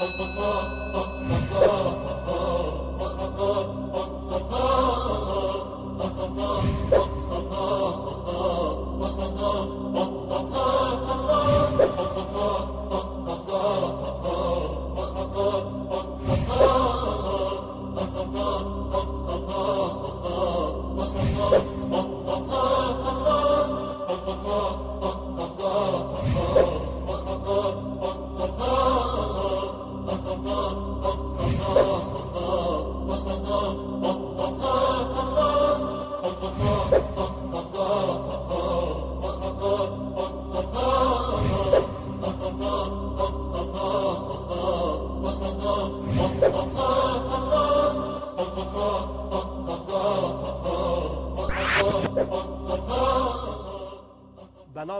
Oh,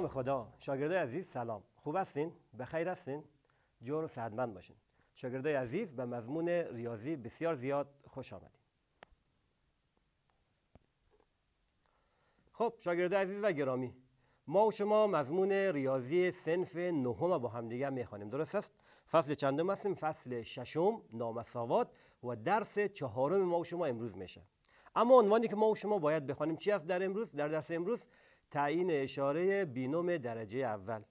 نام خدا شاگرده عزیز سلام خوب هستین به خیر هستین جور و صحتمند باشین شاگرده عزیز به مضمون ریاضی بسیار زیاد خوش آمدین خب شاگرده عزیز و گرامی ما و شما مضمون ریاضی سنف نهم با همدیگه میخوانیم درست است فصل چندم هستیم فصل ششم نامساوات و درس چهارم ما و شما امروز میشه اما عنوانی که ما و شما باید بخوانیم چی است در امروز در درس امروز تعیین اشاره بینوم درجه اول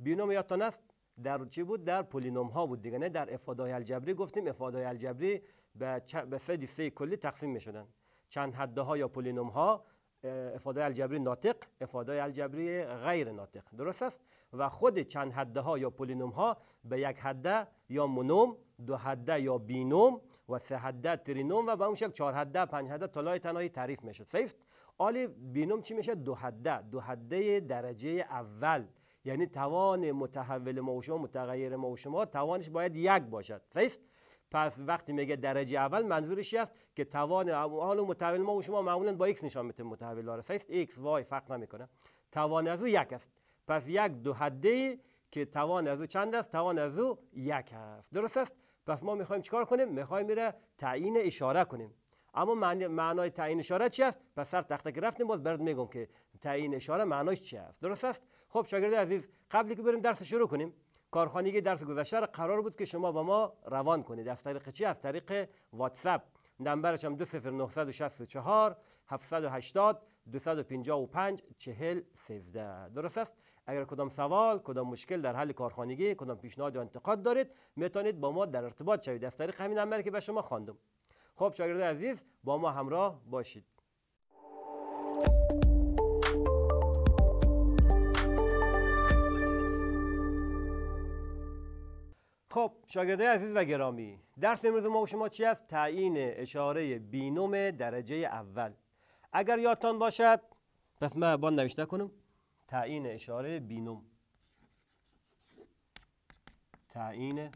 بینوم یا است در چی بود در پولینوم ها بود دیگه نه در افادای الجبری گفتیم افاده الجبری به, به سه دیسته کلی تقسیم می شدن چند حده ها یا پولینوم ها افاده الجبری ناطق افاده الجبری غیر ناطق درست است و خود چند حده ها یا پولینوم ها به یک حده یا منوم دو حده یا بینوم و سه حده ترینوم و به اون شکل چهار حده پنج حده طلای تنهایی تعریف میشد صحیح الی بینوم چی میشه دو حده دو درجه اول یعنی توان متحول ما و شما متغیر ما و شما توانش باید یک باشد سیست پس وقتی میگه درجه اول منظورش است که توان حال متحول ما و شما معمولا با x نشان میده متحول داره است x وای فرق نمیکنه توان از او یک است پس یک دو حده که توان از او چند است توان از او یک است درست است پس ما میخوایم چیکار کنیم میخوایم میره تعیین اشاره کنیم اما معنای تعیین اشاره چی است پس سر تخته که رفتیم باز برد میگم که تعیین اشاره معناش چی است درست است خب شاگرد عزیز قبلی که بریم درس شروع کنیم کارخانگی درس گذشته قرار بود که شما با ما روان کنید از طریق چی از طریق واتساپ نمبرش هم 20964 780 255 40 درست است اگر کدام سوال کدام مشکل در حل کارخانگی کدام پیشنهاد و انتقاد دارید میتونید با ما در ارتباط شوید از طریق همین نمبری که به شما خواندم خب شاگرد عزیز با ما همراه باشید خب شاگرده عزیز و گرامی درس امروز ما و شما چی است تعیین اشاره بینوم درجه اول اگر یادتان باشد پس من با نوشته کنم تعیین اشاره بینوم تعیین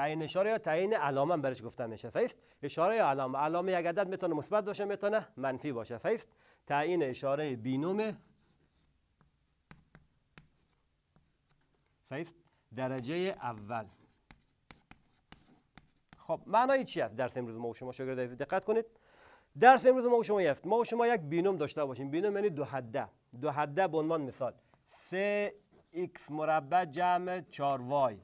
تعیین اشاره یا تعیین علامه هم برش گفتن میشه صحیح اشاره یا علامه علامه یک عدد میتونه مثبت باشه میتونه منفی باشه صحیح تعیین اشاره بینوم صحیح درجه اول خب معنای چی است درس امروز ما و شما شاگردای عزیز دقت کنید درس امروز ما و شما ما و شما یک بینوم داشته باشیم بینوم یعنی دو حده دو حده به عنوان مثال 3 x مربع جمع 4y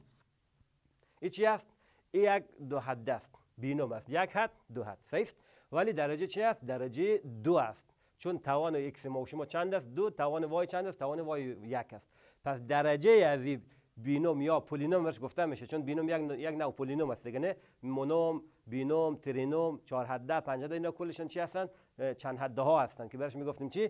چی است یک دو حد است بینوم است یک حد دو حد صحیح ولی درجه چی است درجه دو است چون توان ایکس ما و شما چند است دو توان وای چند است توان وای یک است پس درجه از بینوم یا پولینوم ورش گفته میشه چون بینوم یک یک نو پولینوم است دیگه نه مونوم بینوم ترینوم چهار حده پنج اینا کلشون چی هستن چند حده ها هستن که برش میگفتیم چی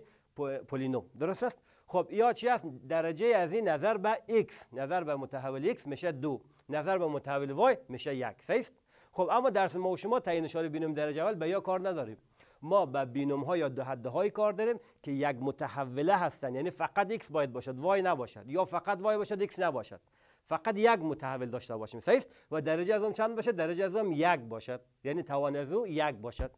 پولینوم درست است خب یا چی است درجه از این نظر به x نظر به متحول x میشه دو نظر به متحول وای میشه یک سیست خب اما درس ما و شما تعیین اشاره بینوم درجه اول به یا کار نداریم ما به بینوم ها یا دو حده های کار داریم که یک متحوله هستن یعنی فقط x باید باشد وای نباشد یا فقط وای باشد x نباشد فقط یک متحول داشته باشیم سیست و درجه از اون چند باشه درجه از اون یک باشد یعنی توان از اون یک باشد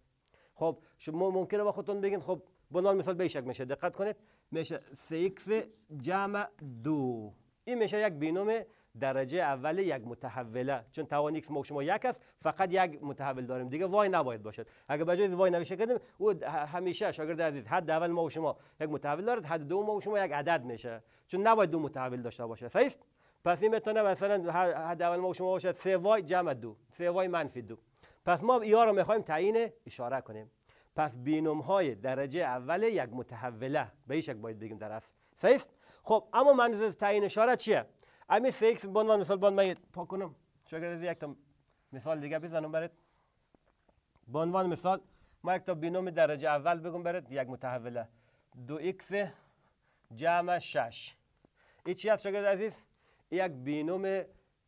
خب شما ممکنه با خودتون بگین خب بنال مثال به شک میشه دقت کنید میشه 3x جمع دو این میشه یک بینوم درجه اول یک متحوله چون توان ما ما شما یک است فقط یک متحول داریم دیگه وای نباید باشد اگر به جای وای نوشته کردیم او همیشه شاگرد عزیز حد اول ما و شما یک متحول دارد حد دوم ما و شما یک عدد میشه چون نباید دو متحول داشته باشه صحیح پس این میتونه مثلا حد اول ما و شما باشد سه وای جمع دو سه وای منفی دو پس ما ها رو میخوایم تعیین اشاره کنیم پس بینوم های درجه اول یک متحوله به این باید بگیم در اصل صحیح خب اما منظور تعیین اشاره چیه همین ایکس به عنوان مثال باید من پا کنم از یک تا مثال دیگه بزنم برد. به عنوان مثال ما یک تا بینوم درجه اول بگم برد. یک متحوله دو ایکس جمع شش این چی هست شاگرد عزیز یک بینوم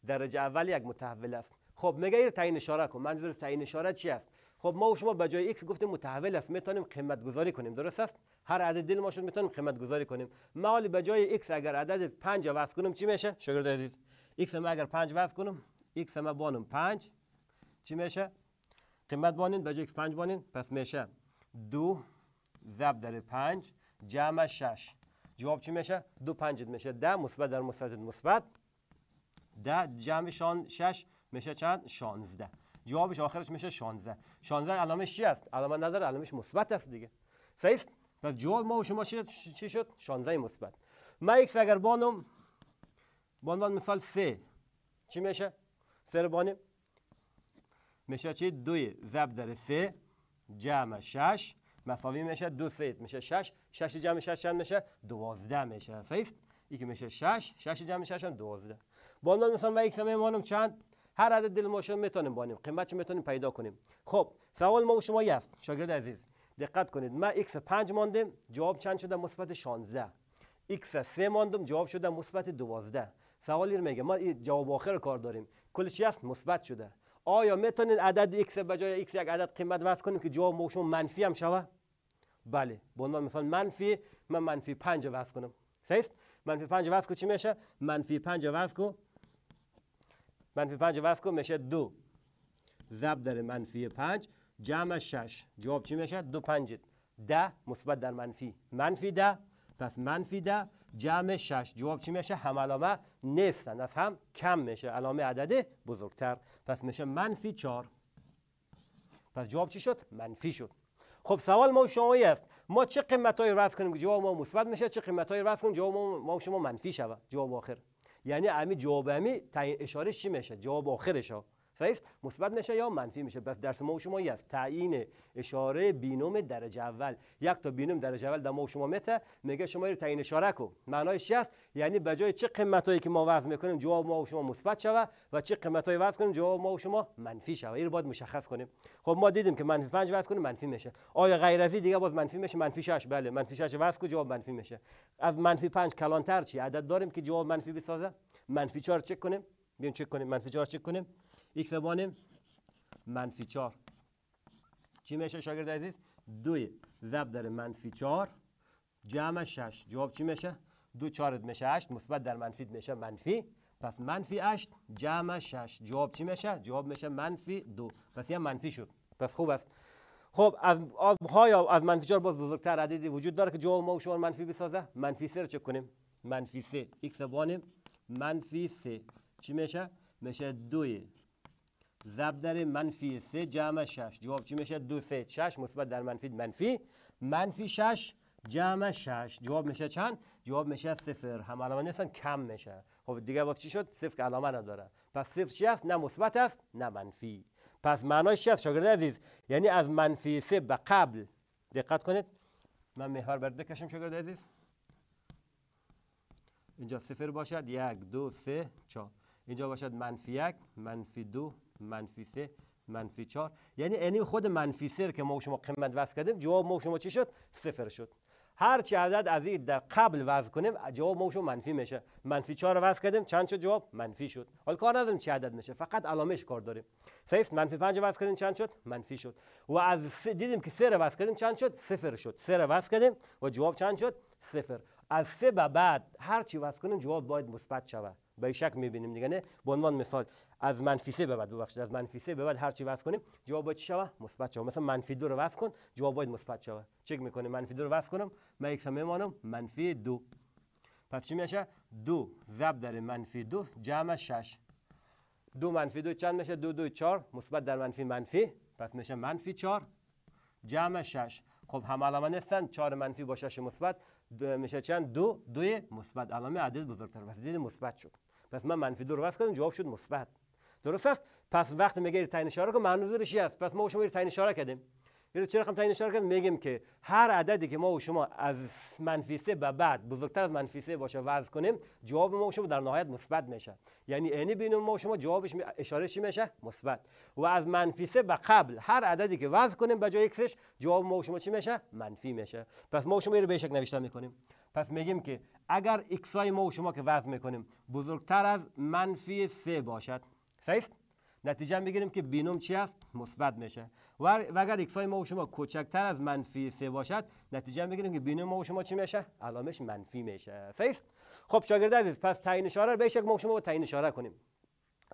درجه اول یک متحول است خب میگه ایر تعیین اشاره کن منظور تعیین اشاره چی است خب ما و شما به جای x گفتیم متحول است میتونیم قیمت گذاری کنیم درست است هر عدد دل ما شد میتونیم قیمت گذاری کنیم معالی به جای x اگر عدد 5 وصل کنم چی میشه شاگرد عزیز x ما اگر 5 وصل کنم x ما بانم 5 چی میشه قیمت بانین به جای x 5 بانین پس میشه 2 ضرب در 5 جمع 6 جواب چی میشه 2 5 میشه 10 مثبت در مثبت مثبت 10 جمع 6 میشه چند 16 جوابش آخرش میشه 16 16 علامه چی است علامه نداره علامش مثبت است دیگه صحیح است پس جواب ما و شما چی شد 16 مثبت من x اگر بانم به مثال 3 چی میشه سه رو بانیم میشه چی 2 ضرب در 3 جمع 6 مساوی میشه 2 سه میشه 6 6 جمع 6 چند میشه 12 میشه صحیح است یکی میشه 6 6 جمع 6 هم 12 با عنوان مثال من x چند هر عدد دل ما میتونیم بانیم قیمتش میتونیم پیدا کنیم خب سوال ما و شما است شاگرد عزیز دقت کنید من x 5 ماندم جواب چند شده مثبت 16 x 3 ماندم جواب شده مثبت 12 سوالی رو میگه ما جواب آخر کار داریم کل چی است مثبت شده آیا میتونید عدد x به جای x یک عدد قیمت وضع کنیم که جواب ما شما منفی هم شوه بله به عنوان مثال منفی من منفی 5 وضع کنم صحیح منفی 5 وضع کو چی میشه منفی 5 وضع کو منفی پنج رو کن میشه دو زب در منفی پنج جمع شش جواب چی میشه دو پنج ده مثبت در منفی منفی ده پس منفی ده جمع شش جواب چی میشه هم علامه نیستن از هم کم میشه علامه عدد بزرگتر پس میشه منفی چار. پس جواب چی شد منفی شد خب سوال ما و شما است ما چه قیمتایی رفت کنیم جواب ما مثبت میشه چه قیمتایی رفع کنیم جواب ما شما منفی شود جواب آخر یعنی امی جواب امی اشاره چی میشه جواب آخرش ها صحیح مثبت نشه یا منفی میشه پس درس ما و شما است تعیین اشاره بینوم درجه اول یک تا بینوم درجه اول در ما و شما مته میگه شما رو تعیین اشاره کو معنایش چی است یعنی به جای چه قیمتایی که ما وضع میکنیم جواب ما و شما مثبت شوه و چه قیمتایی وضع کنیم جواب ما و شما منفی شوه این رو باید مشخص کنیم خب ما دیدیم که منفی 5 وضع کنیم منفی میشه آیا غیر از دیگه باز منفی میشه منفی 6 بله منفی 6 وضع کو جواب منفی میشه از منفی 5 کلانتر چی عدد داریم که جواب منفی بسازه منفی 4 چک کنیم بیاین چک کنیم منفی 4 چک کنیم یک زبان منفی چار چی میشه شاگرد عزیز دوی زب در منفی چار جمع شش جواب چی میشه دو چارت میشه 8 مثبت در منفی میشه منفی پس منفی 8 جمع شش جواب چی میشه جواب میشه منفی دو پس یه منفی شد پس خوب است خب از های از منفی چار باز بزرگتر عددی وجود داره که جواب ما شما منفی بسازه منفی سر چک کنیم منفی سه x منفی سه چی میشه میشه دوی ضرب در منفی 3 جمع 6 جواب چی میشه 2 3 6 مثبت در منفی منفی منفی 6 جمع 6 جواب میشه چند جواب میشه 0 هم علامه نیستن کم میشه خب دیگه واسه چی شد صفر که علامه نداره پس صفر چی است نه مثبت است نه منفی پس معنایش چی است شاگرد عزیز یعنی از منفی 3 به قبل دقت کنید من محور برد بکشم شاگرد عزیز اینجا صفر باشد 1 2 3 چهار اینجا باشد منفی یک منفی دو منفی سه منفی چهار یعنی یعنی خود منفی سر که ما شما قیمت وضع کردیم جواب ما شما چی شد صفر شد هر چی عدد از این قبل وضع کنیم جواب ما شما منفی میشه منفی چهار رو کردیم چند شد جواب منفی شد حال کار نداریم چه عدد میشه فقط علامش کار داریم سیف منفی پنج وضع کردیم چند شد منفی شد و از دیدیم که سه وز کردیم چند شد صفر شد سه وز و جواب چند شد صفر از سه به بعد هر چی واسه کنیم جواب باید مثبت شود به شک میبینیم دیگه نه به عنوان مثال از منفی سه به بعد ببخشید از منفی سه به بعد هر چی واسه کنیم جواب باید چی شوه مثبت شوه مثلا منفی دو رو واسه کن جواب باید مثبت شوه چک میکنه منفی دو رو واسه کنم من یک میمانم منفی دو پس چی میشه دو ضرب در منفی دو جمع 6. دو منفی دو چند میشه دو دو چهار مثبت در منفی منفی پس میشه منفی 4. جمع شش خب هم علامه نیستن چهار منفی با مثبت میشه چند دو دوی مثبت علامه عدد بزرگتر پس دید مثبت شد پس من منفی دو رو واسه کردم جواب شد مثبت درست است پس وقتی میگه تعیین اشاره که منظورش است پس ما شما تعیین اشاره کردیم یه چه رقم تعیین اشاره میگیم که هر عددی که ما و شما از منفی 3 به بعد بزرگتر از منفی 3 باشه وضع کنیم جواب ما و شما در نهایت مثبت میشه یعنی عینی بین ما و شما جوابش اشاره چی میشه مثبت و از منفی 3 به قبل هر عددی که وضع کنیم به جای ایکسش جواب ما و شما چی میشه منفی میشه پس ما و شما رو به نوشته میکنیم پس میگیم که اگر های ما و شما که وضع میکنیم بزرگتر از منفی سه باشد صحیح نتیجه میگیریم که بینوم چی است مثبت میشه و اگر ایکس های ما و شما کوچکتر از منفی 3 باشد نتیجه میگیریم که بینوم ما و شما چی میشه علامش منفی میشه صحیح خب شاگرد عزیز پس تعیین اشاره به شکل ما و شما تعیین اشاره کنیم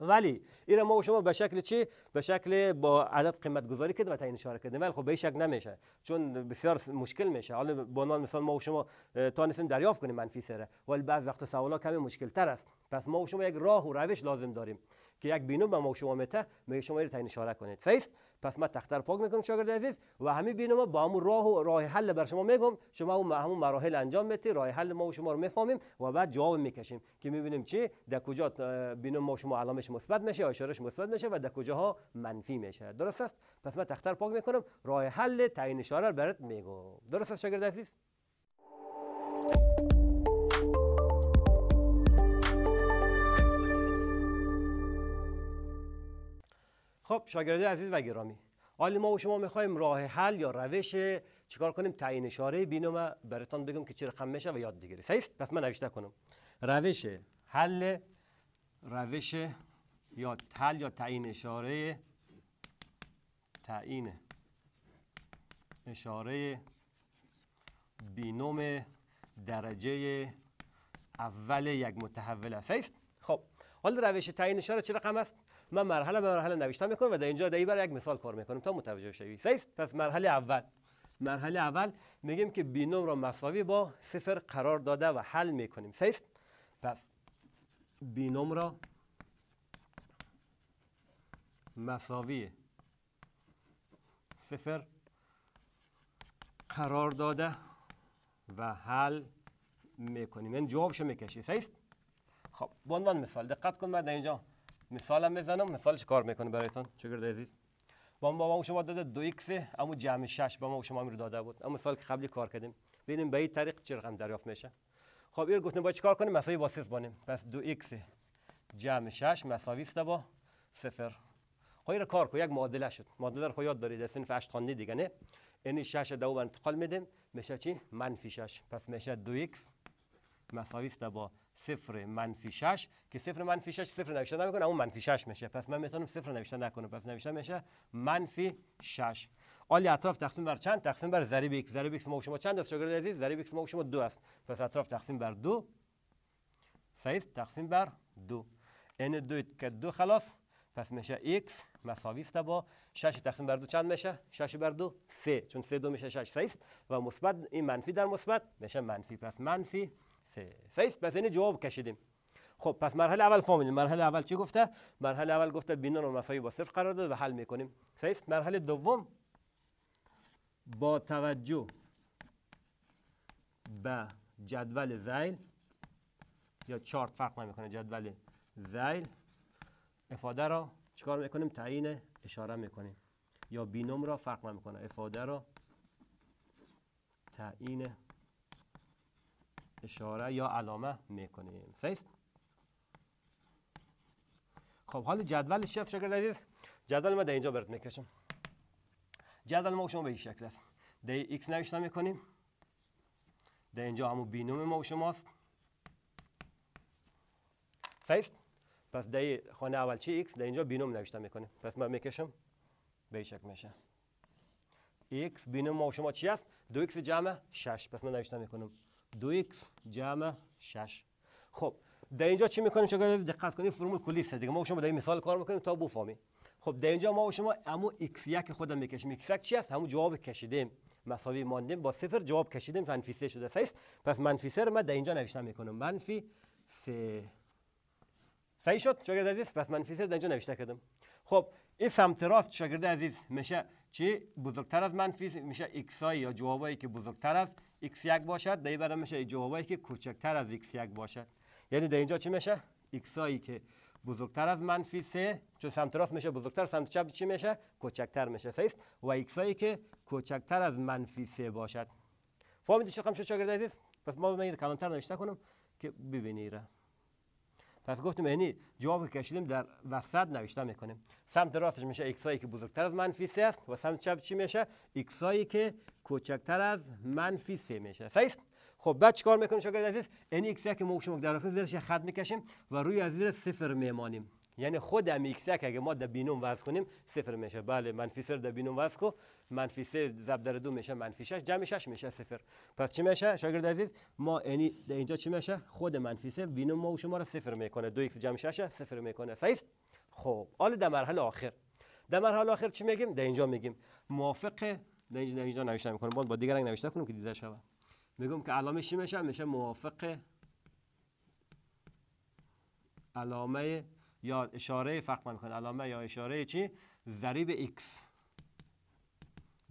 ولی این ما و شما به شکل چی به شکل با عدد قیمت گذاری کرد و تعیین اشاره کردیم ولی خب به شکل نمیشه چون بسیار مشکل میشه حالا به عنوان مثال ما و شما تا دریافت کنیم منفی سره ولی بعض وقت سوالا کمی مشکل تر است پس ما و شما یک راه و روش لازم داریم که یک بینو به ما شما میته می شما این تعیین اشاره کنید فیست پس ما تختر پاک میکنم شاگرد عزیز و همین بینو با همون راه و راه حل بر شما میگم شما اون همون مراحل انجام میتی راه حل ما و شما رو میفهمیم و بعد جواب میکشیم که میبینیم چی در کجا بینو ما شما علامش مثبت میشه یا اشارش مثبت میشه و در کجاها منفی میشه درست است پس ما تختر پاک میکنم راه حل تعیین اشاره برات میگم درست است شاگرد عزیز خب شاگرده عزیز و گرامی حالا ما و شما میخوایم راه حل یا روش چیکار کنیم تعیین اشاره بینومه براتون بگم که چه رقم میشه و یاد بگیرید صحیح پس من نوشته کنم روش حل روش یا حل یا تعیین اشاره تعیین اشاره بینوم درجه اول یک متحول است خب حالا روش تعیین اشاره چه رقم است من مرحله به مرحله نوشته میکنم و در اینجا دایی برای یک مثال کار میکنم تا متوجه شوی سیست پس مرحله اول مرحله اول میگیم که بینوم را مساوی با صفر قرار داده و حل میکنیم سیست پس بینوم را مساوی صفر قرار داده و حل میکنیم یعنی جوابشو میکشی سیست خب به عنوان مثال دقت کن در اینجا هم بزنم مثالش کار میکنه برایتون. شاگرد عزیز با ما با شما داده دو ایکس اما جمع 6 با ما شما امر داده بود اما مثال که قبلی کار کردیم ببینیم به این طریق چه رقم دریافت میشه خب این گفتیم با چیکار کنیم مساوی با صفر بانیم پس دو ایکس جمع 6 مساوی است با صفر خب این کار کو یک معادله شد معادله رو خب یاد دارید صنف 8 خانده دیگه نه این یعنی 6 دو انتقال خب، میدیم میشه چی منفی 6 پس میشه دو ایکس مساوی است با صفر منفی 6 که صفر منفی 6 صفر نوشته نمیکنه اون منفی 6 میشه پس من میتونم صفر نوشته نکنم پس نوشته میشه منفی 6 آلی اطراف تقسیم بر چند تقسیم بر ضریب x ضریب x ما شما چند است شاگرد عزیز ضریب x ما شما است پس اطراف تقسیم بر دو صحیح؟ تقسیم بر دو. این دو که دو خلاص پس میشه x مساوی است با 6 تقسیم بر دو چند میشه 6 بر دو 3 چون 3 دو میشه 6 و مثبت این منفی در مثبت میشه منفی پس منفی سه پس این جواب کشیدیم خب پس مرحله اول فامیل مرحله اول چی گفته مرحله اول گفته بینون و مفعی با صفر قرار داد و حل میکنیم سیس مرحله دوم با توجه به جدول زیل یا چارت فرق نمیکنه جدول زیل افاده را چکار میکنیم تعیین اشاره میکنیم یا بینوم را فرق نمیکنه افاده را تعیین اشاره یا علامه میکنیم صحیح خب حال جدول چی شکل عزیز جدول ما در اینجا برات میکشم جدول ما شما به این شکل است در ایکس نوشته میکنیم در اینجا همون بینوم ما شماست صحیح پس در خانه اول چی ایکس در اینجا بینوم نوشته میکنیم پس ما میکشم به این شکل میشه ایکس بینوم ما شما چی است دو ایکس جمع شش. پس من نوشته میکنم دو x جمع 6 خب ده اینجا چی میکنیم شما دقت کنید فرمول کلی است دیگه ما شما در این مثال کار میکنیم تا بفهمی خب ده اینجا ما شما همو x یک خودم میکشیم x یک چی است همون جواب کشیدیم مساوی ماندیم با صفر جواب کشیدیم منفی 3 شده صحیح پس منفی 3 رو من در اینجا نوشتم میکنم منفی 3 صحیح شد شاگرد عزیز پس منفی 3 ده اینجا نوشته کردم خب این سمت راست شاگرد عزیز میشه چی بزرگتر از منفی میشه x یا جوابایی که بزرگتر از x1 باشد در برای میشه جوابایی که کوچکتر از x1 باشد یعنی در اینجا چی میشه x که بزرگتر از منفی 3 چون سمت راست میشه بزرگتر سمت چپ چی میشه کوچکتر میشه صحیح و x که کوچکتر از منفی 3 باشد فهمیدید چه شو شاگرد عزیز پس ما این کلانتر نوشته کنم که ببینید پس گفتیم یعنی جواب که کشیدیم در وسط نوشته میکنیم سمت راستش میشه هایی که بزرگتر از منفی 3 است و سمت چپ چی میشه هایی که کوچکتر از منفی 3 میشه صحیح خب بعد چیکار میکنیم شاگرد عزیز یعنی هایی که ما شما در راست زیرش خط میکشیم و روی از زیر صفر میمانیم یعنی خود هم ایکس یک اگه ما در بینوم وز کنیم صفر میشه بله منفی سر در بینوم وز کو منفی سه زب در دو میشه منفی شش جمع شش میشه صفر پس چی میشه شاگرد عزیز ما اینی در اینجا چی میشه خود منفی سه بینوم ما و شما را صفر میکنه دو ایکس جمع شش صفر میکنه صحیح خب حالا در مرحله آخر در مرحله آخر چی میگیم در اینجا میگیم موافق در اینجا اینجا نوشته میکنم با دیگر رنگ نوشته کنم که دیده شود میگم که علامه چی میشه میشه موافق علامه یا اشاره فرق میکنه علامه یا اشاره چی ضریب x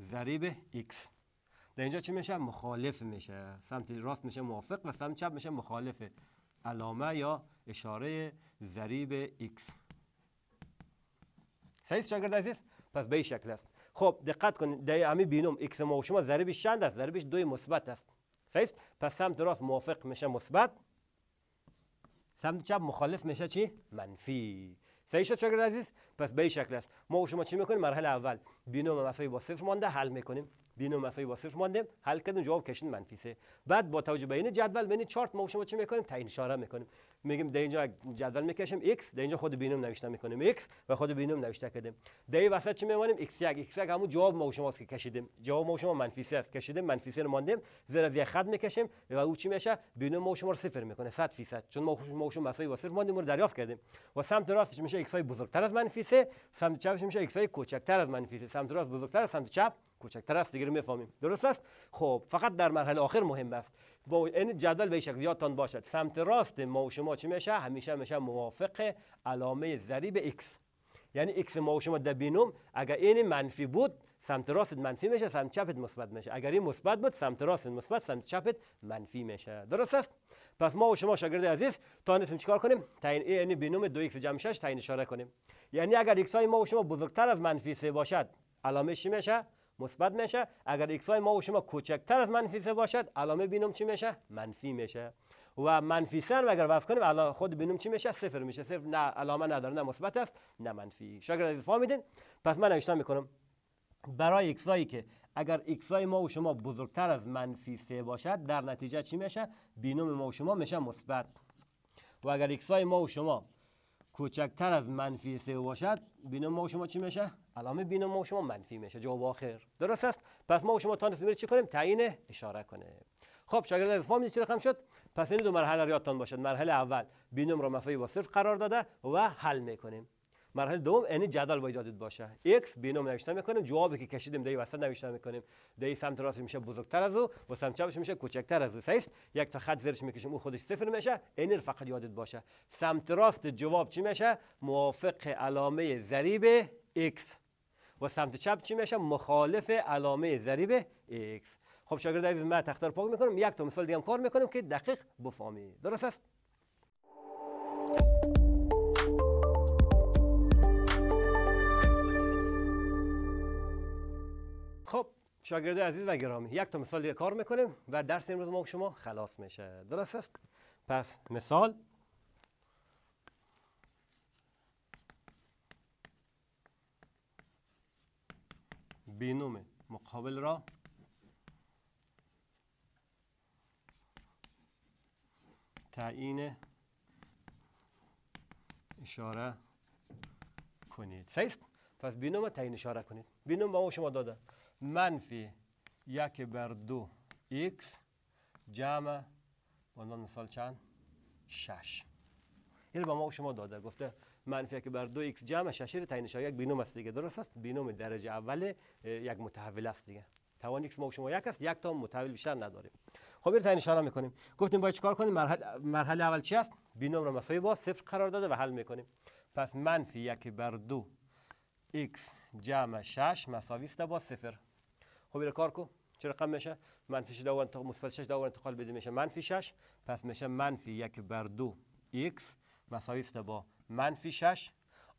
ضریب x در اینجا چی میشه مخالف میشه سمت راست میشه موافق و سمت چپ میشه مخالف علامه یا اشاره ضریب x صحیح شاگرد عزیز پس به این شکل است خب دقت کنید در همین بینوم x ما و شما ضریبش چند است ضریبش دوی مثبت است صحیح پس سمت راست موافق میشه مثبت سمت چپ مخالف میشه چی منفی صحیح شد شاگرد عزیز پس به این شکل است ما و شما چی میکنیم مرحله اول بینوم مساوی با صفر مانده حل میکنیم بینوم مساوی با صفر مانده حل کردیم جواب کشید منفی سه بعد با توجه به این جدول بین چارت ما شما چی میکنیم تعیین اشاره میکنیم میگیم در اینجا جدول میکشیم x در اینجا خود بینوم نوشته میکنیم x و خود بینوم نوشته کردیم در این وسط چی میمونیم x1 x1 همون جواب ما شما که کشیدیم جواب ما شما منفی سه است کشیدیم منفی سه رو ماندیم زیر از یک خط میکشیم و او چی میشه بینوم ما شما رو صفر میکنه 100 درصد چون ما ما شما مساوی با صفر ماندیم رو دریافت کردیم و سمت راستش میشه x بزرگتر از منفی سه سمت چپش میشه x کوچکتر از منفی سه سمت راست بزرگتر از سمت چپ کوچکتر است دیگه میفهمیم درست است خب فقط در مرحله آخر مهم است با این جدول به شکل یادتان باشد سمت راست ما و شما چی میشه همیشه میشه موافق علامه ضریب x یعنی x ما و شما در بینوم اگر این منفی بود سمت راست منفی میشه سمت چپت مثبت میشه اگر این مثبت بود سمت راست مثبت سمت چپت منفی میشه درست است پس ما و شما شاگرد عزیز تا نتون چیکار کنیم تعیین این یعنی بینوم 2x جمع 6 تعیین اشاره کنیم یعنی اگر x های ما و شما بزرگتر از منفی 3 باشد علامه چی میشه مثبت میشه اگر ایکس ما و شما کوچکتر از منفی سه باشد علامه بینوم چی میشه منفی میشه و منفی سر و اگر وصل کنیم خود بینوم چی میشه صفر میشه صفر نه علامه نداره نه مثبت است نه منفی شاگرد عزیز فهمیدین پس من نوشتم میکنم برای ایکسایی که اگر های ما و شما بزرگتر از منفی سه باشد در نتیجه چی میشه بینوم ما و شما میشه مثبت و اگر های ما و شما کوچکتر از منفی سه باشد بینوم ما و شما چی میشه علامه بین ما و شما منفی میشه جواب آخر درست است پس ما و شما تان فیبر چی کنیم تعیین اشاره کنه خب شاگرد فهمیدید چی رقم شد پس این دو مرحله رو یادتان باشد مرحله اول بینوم را مفعول با صفر قرار داده و حل میکنیم مرحله دوم یعنی جدال باید باشه x بینوم نوشته میکنیم جوابی که کشیدیم دهی وسط نوشته میکنیم دهی سمت راست میشه بزرگتر از او و سمت چپش میشه کوچکتر از او صحیح یک تا خط زیرش میکشیم او خودش صفر میشه این فقط یادت باشه سمت راست جواب چی میشه موافق علامه ضریب x و سمت چپ چی میشه مخالف علامه ضریب x خب شاگرد عزیز من تختار پاک میکنم یک تا مثال دیگه کار میکنم که دقیق بفهمی درست است خب شاگرد عزیز و گرامی یک تا مثال دیگه کار میکنیم و درس امروز ما شما خلاص میشه درست است پس مثال بینوم مقابل را تعیین اشاره کنید صحیح پس بینوم را تعیین اشاره کنید بینوم به شما داده منفی یک بر دو x جمع با مثال چند شش این به ما شما داده گفته منفی که بر دو ایکس جمع ششیر تعیین شایع یک بینوم است دیگه درست است بینوم درجه اول یک متحول است دیگه توان یک شما و شما یک است یک تا متحول بیشتر نداریم خب این تعیین شایع میکنیم گفتیم باید چیکار کنیم مرحله مرحله اول چی است بینوم را مساوی با صفر قرار داده و حل میکنیم پس منفی یک بر دو x جمع 6 مساوی است با صفر خب این کار کو چه رقم میشه منفی 6 دوباره انتقال مثبت 6 دوباره انتقال بده میشه منفی 6 پس میشه منفی 1 بر 2 x مساوی است با منفی 6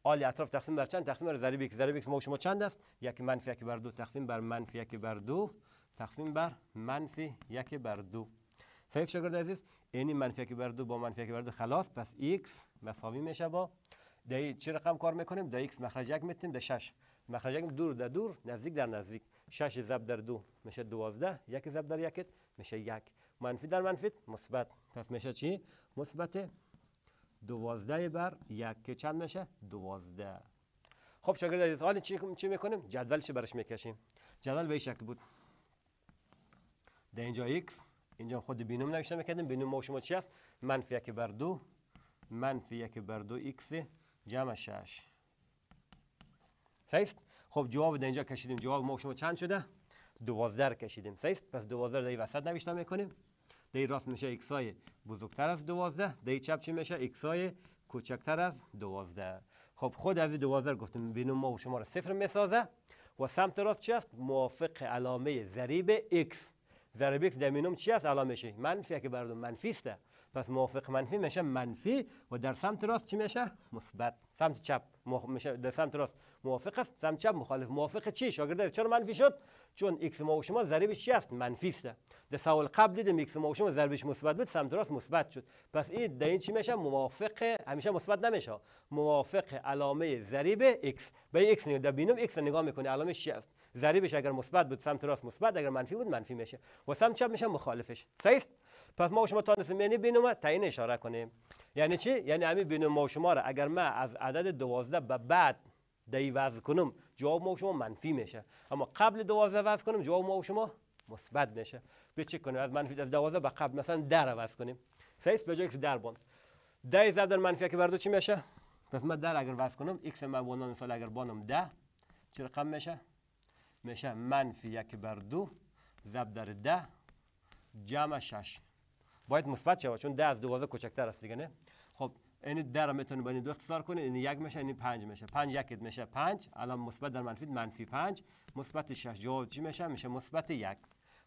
آل اطراف تقسیم بر چند تقسیم بر ضریب یک ضریب یک ما شما چند است یک منفی یک بر دو تقسیم بر منفی یک بر دو تقسیم بر منفی یک بر دو سید شاگرد عزیز اینی منفی یک بر دو با منفی یک بر دو خلاص پس x مساوی میشه با در چه رقم کار میکنیم در x مخرج یک میتیم ده 6 مخرج یک دور در دور نزدیک در نزدیک 6 ضرب در دو میشه 12 یک ضرب در یک میشه یک منفی در منفی مثبت پس میشه چی مثبت دوازده بر یک که چند میشه دوازده خب شاگرد عزیز حالا چی, میکنیم جدولش برش میکشیم جدول به شکل بود در اینجا x اینجا خود بینوم نوشته میکردیم بینوم ما شما چی است منفی یک بر دو منفی یک بر دو x جمع شش سیست خب جواب در اینجا کشیدیم جواب ما شما چند شده دوازده کشیدیم سیست پس دوازده در وسط نوشته میکنیم دی راست میشه های بزرگتر از دوازده دی چپ چی میشه های کوچکتر از دوازده خب خود از این دوازده گفتیم بین ما و شما را صفر میسازه و سمت راست چی است موافق علامه ضریب x ضریب x دمینوم چی است شی؟ منفی که بردم منفی است پس موافق منفی میشه منفی و در سمت راست چی میشه مثبت سمت چپ میشه در سمت راست موافق است سمت چپ مخالف موافق چی شاگرد چرا منفی شد چون x ما و شما ضربش چی است منفی است در سوال قبل دیدیم x ما و شما ضریبش مثبت بود سمت راست مثبت شد پس این در این چی میشه موافق همیشه مثبت نمیشه موافق علامه ضریب x به x نگاه در بینوم x نگاه میکنه علامه چی است ضریبش اگر مثبت بود سمت راست مثبت اگر منفی بود منفی میشه و سمت چپ میشه مخالفش صحیح پس ما و شما تانستیم یعنی بینوم تعیین اشاره کنیم یعنی چی یعنی همین بینوم ما و شما را اگر ما از عدد 12 به بعد دی وضع کنم جواب ما و شما منفی میشه اما قبل دوازده وضع کنم جواب ما و شما مثبت میشه به چه کنیم از منفی از دوازده به قبل مثلا در عوض کنیم سیس به جای در باند ده زب در منفی که بردو چی میشه پس من در اگر وضع کنم ایکس من با مثال اگر بانم ده چه رقم میشه میشه منفی یک بر دو ضرب در ده جمع شش باید مثبت شود چون ده از دوازده کوچکتر است دیگه نه خب این در میتونه با دو اختصار کنه این یک میشه این پنج میشه پنج یک میشه پنج الان مثبت در منفی منفی پنج مثبت شش جواب چی میشه میشه مثبت یک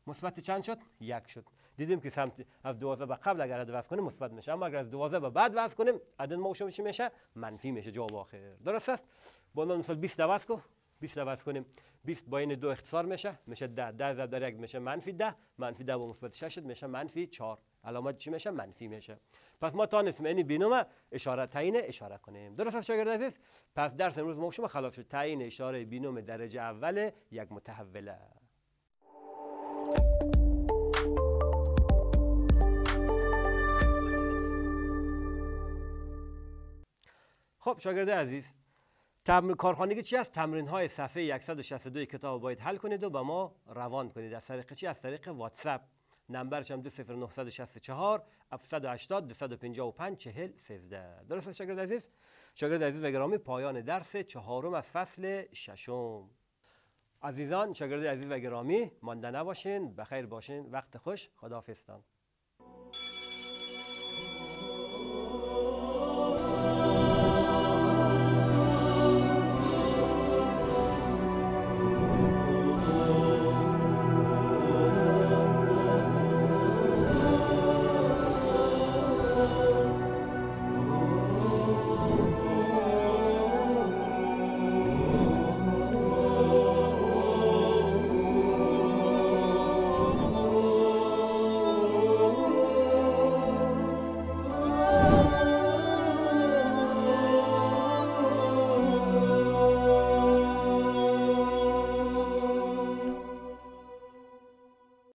مثبت چند شد یک شد دیدیم که سمت از دوازه به قبل اگر عدد کنیم مثبت میشه اما اگر از دوازه به بعد وصل کنیم عدد ما چی میشه منفی میشه جواب آخر درست است با مثال 20 وصل کو 20 عوض کنیم 20 با این دو اختصار میشه میشه 10 10 ضرب در یک میشه منفی 10 منفی 10 با مثبت 6 میشه منفی 4 علامت چی میشه منفی میشه پس ما تانستیم این بینوم اشاره تعیین اشاره کنیم درست است شاگرد عزیز پس درس امروز ما شما خلاف شد تعیین اشاره بینوم درجه اول یک متحوله خب شاگرد عزیز کارخانگی چی است تمرین های صفحه 162 کتاب باید حل کنید و به ما روان کنید از طریق چی از طریق واتساپ نمبرش هم 20964 780 255 40 13 درست است شاگرد عزیز شاگرد عزیز و گرامی پایان درس چهارم از فصل ششم عزیزان شاگرد عزیز و گرامی مانده نباشین بخیر باشین وقت خوش خداحافظتان